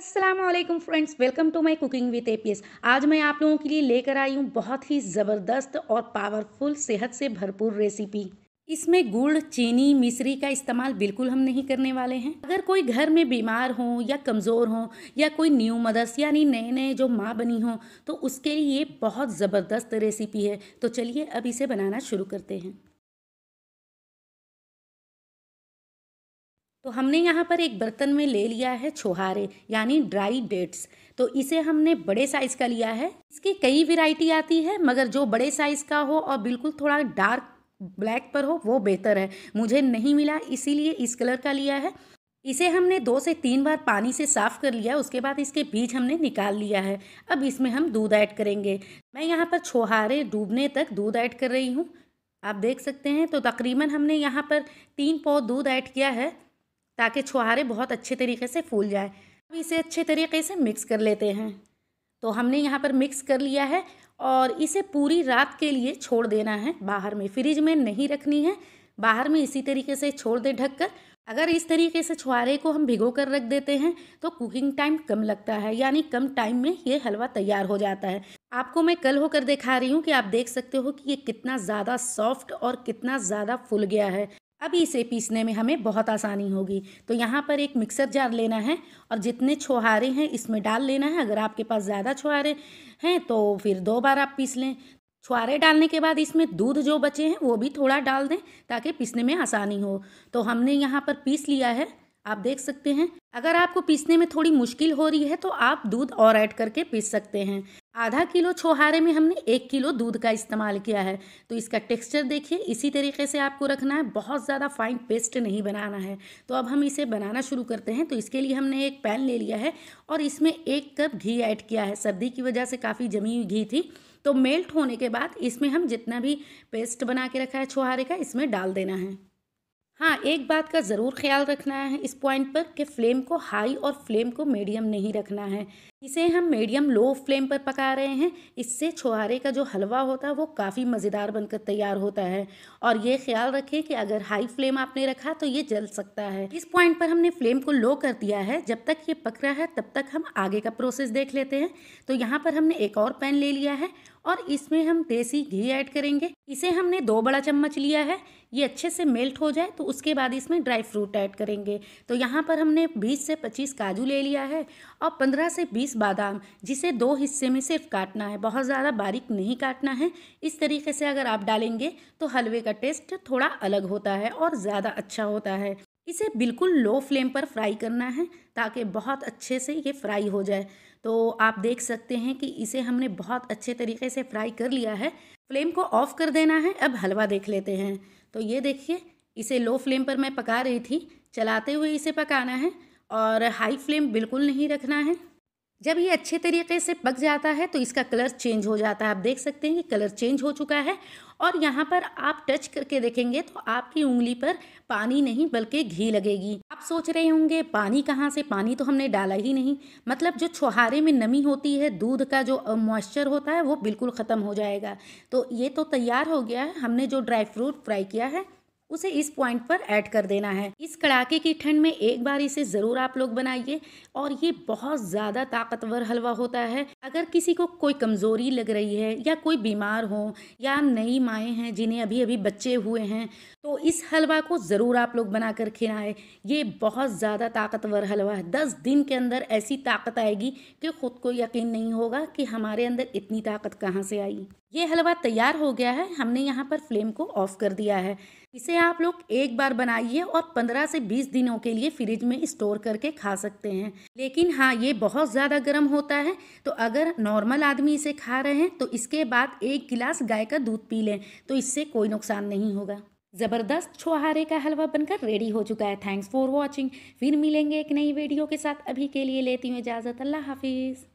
Aslam friends welcome to my cooking with S आज मैं आप लोगों के लिए लेकर आई हूँ बहुत ही ज़बरदस्त और पावरफुल सेहत से भरपूर रेसिपी इसमें गुड़ चीनी मिश्री का इस्तेमाल बिल्कुल हम नहीं करने वाले हैं अगर कोई घर में बीमार हो या कमज़ोर हो या कोई न्यू मदर्स यानी नए नए जो माँ बनी हो तो उसके लिए ये बहुत ज़बरदस्त रेसिपी है तो चलिए अब इसे बनाना शुरू करते हैं तो हमने यहाँ पर एक बर्तन में ले लिया है छोहारे यानी ड्राई डेट्स तो इसे हमने बड़े साइज़ का लिया है इसकी कई वेराइटी आती है मगर जो बड़े साइज़ का हो और बिल्कुल थोड़ा डार्क ब्लैक पर हो वो बेहतर है मुझे नहीं मिला इसीलिए इस कलर का लिया है इसे हमने दो से तीन बार पानी से साफ़ कर लिया उसके बाद इसके बीज हमने निकाल लिया है अब इसमें हम दूध ऐड करेंगे मैं यहाँ पर छोहारे डूबने तक दूध ऐड कर रही हूँ आप देख सकते हैं तो तकरीबन हमने यहाँ पर तीन पौ दूध ऐड किया है ताकि छुहारे बहुत अच्छे तरीके से फूल जाए अब इसे अच्छे तरीके से मिक्स कर लेते हैं तो हमने यहाँ पर मिक्स कर लिया है और इसे पूरी रात के लिए छोड़ देना है बाहर में फ्रिज में नहीं रखनी है बाहर में इसी तरीके से छोड़ ढक ढककर अगर इस तरीके से छुहारे को हम भिगो कर रख देते हैं तो कुकिंग टाइम कम लगता है यानी कम टाइम में ये हलवा तैयार हो जाता है आपको मैं कल होकर दिखा रही हूँ कि आप देख सकते हो कि ये कितना ज़्यादा सॉफ्ट और कितना ज़्यादा फूल गया है अब इसे पीसने में हमें बहुत आसानी होगी तो यहाँ पर एक मिक्सर जार लेना है और जितने छुहारे हैं इसमें डाल लेना है अगर आपके पास ज़्यादा छुहारे हैं तो फिर दो बार आप पीस लें छुहारे डालने के बाद इसमें दूध जो बचे हैं वो भी थोड़ा डाल दें ताकि पीसने में आसानी हो तो हमने यहाँ पर पीस लिया है आप देख सकते हैं अगर आपको पीसने में थोड़ी मुश्किल हो रही है तो आप दूध और ऐड करके पीस सकते हैं आधा किलो छोहारे में हमने एक किलो दूध का इस्तेमाल किया है तो इसका टेक्सचर देखिए इसी तरीके से आपको रखना है बहुत ज़्यादा फाइन पेस्ट नहीं बनाना है तो अब हम इसे बनाना शुरू करते हैं तो इसके लिए हमने एक पैन ले लिया है और इसमें एक कप घी ऐड किया है सर्दी की वजह से काफ़ी जमी हुई घी थी तो मेल्ट होने के बाद इसमें हम जितना भी पेस्ट बना के रखा है छोहारे का इसमें डाल देना है हाँ एक बात का ज़रूर ख्याल रखना है इस पॉइंट पर कि फ्लेम को हाई और फ्लेम को मीडियम नहीं रखना है इसे हम मीडियम लो फ्लेम पर पका रहे हैं इससे छुहारे का जो हलवा होता है वो काफ़ी मज़ेदार बनकर तैयार होता है और ये ख्याल रखें कि अगर हाई फ्लेम आपने रखा तो ये जल सकता है इस पॉइंट पर हमने फ्लेम को लो कर दिया है जब तक ये पक रहा है तब तक हम आगे का प्रोसेस देख लेते हैं तो यहाँ पर हमने एक और पैन ले लिया है और इसमें हम देसी घी ऐड करेंगे इसे हमने दो बड़ा चम्मच लिया है ये अच्छे से मेल्ट हो जाए तो उसके बाद इसमें ड्राई फ्रूट ऐड करेंगे तो यहाँ पर हमने 20 से 25 काजू ले लिया है और 15 से 20 बादाम जिसे दो हिस्से में सिर्फ काटना है बहुत ज़्यादा बारीक नहीं काटना है इस तरीके से अगर आप डालेंगे तो हलवे का टेस्ट थोड़ा अलग होता है और ज़्यादा अच्छा होता है इसे बिल्कुल लो फ्लेम पर फ्राई करना है ताकि बहुत अच्छे से ये फ्राई हो जाए तो आप देख सकते हैं कि इसे हमने बहुत अच्छे तरीके से फ्राई कर लिया है फ्लेम को ऑफ़ कर देना है अब हलवा देख लेते हैं तो ये देखिए इसे लो फ्लेम पर मैं पका रही थी चलाते हुए इसे पकाना है और हाई फ्लेम बिल्कुल नहीं रखना है जब ये अच्छे तरीके से पक जाता है तो इसका कलर चेंज हो जाता है आप देख सकते हैं कि कलर चेंज हो चुका है और यहाँ पर आप टच करके देखेंगे तो आपकी उंगली पर पानी नहीं बल्कि घी लगेगी आप सोच रहे होंगे पानी कहाँ से पानी तो हमने डाला ही नहीं मतलब जो छुहारे में नमी होती है दूध का जो मॉइस्चर होता है वो बिल्कुल ख़त्म हो जाएगा तो ये तो तैयार हो गया है हमने जो ड्राई फ्रूट फ्राई किया है उसे इस पॉइंट पर ऐड कर देना है इस कड़ाके की ठंड में एक बार इसे ज़रूर आप लोग बनाइए और ये बहुत ज़्यादा ताकतवर हलवा होता है अगर किसी को कोई कमज़ोरी लग रही है या कोई बीमार हो या नई माएँ हैं जिन्हें अभी अभी बच्चे हुए हैं तो इस हलवा को ज़रूर आप लोग बना कर खिलाए ये बहुत ज़्यादा ताकतवर हलवा है दस दिन के अंदर ऐसी ताकत आएगी कि ख़ुद को यकीन नहीं होगा कि हमारे अंदर इतनी ताकत कहाँ से आई ये हलवा तैयार हो गया है हमने यहाँ पर फ्लेम को ऑफ कर दिया है इसे आप लोग एक बार बनाइए और 15 से 20 दिनों के लिए फ्रिज में स्टोर करके खा सकते हैं लेकिन हाँ ये बहुत ज़्यादा गर्म होता है तो अगर नॉर्मल आदमी इसे खा रहे हैं तो इसके बाद एक गिलास गाय का दूध पी लें तो इससे कोई नुकसान नहीं होगा ज़बरदस्त छोहारे का हलवा बनकर रेडी हो चुका है थैंक्स फॉर वॉचिंग फिर मिलेंगे एक नई वीडियो के साथ अभी के लिए लेती हूँ इजाज़त अल्लाह हाफिज़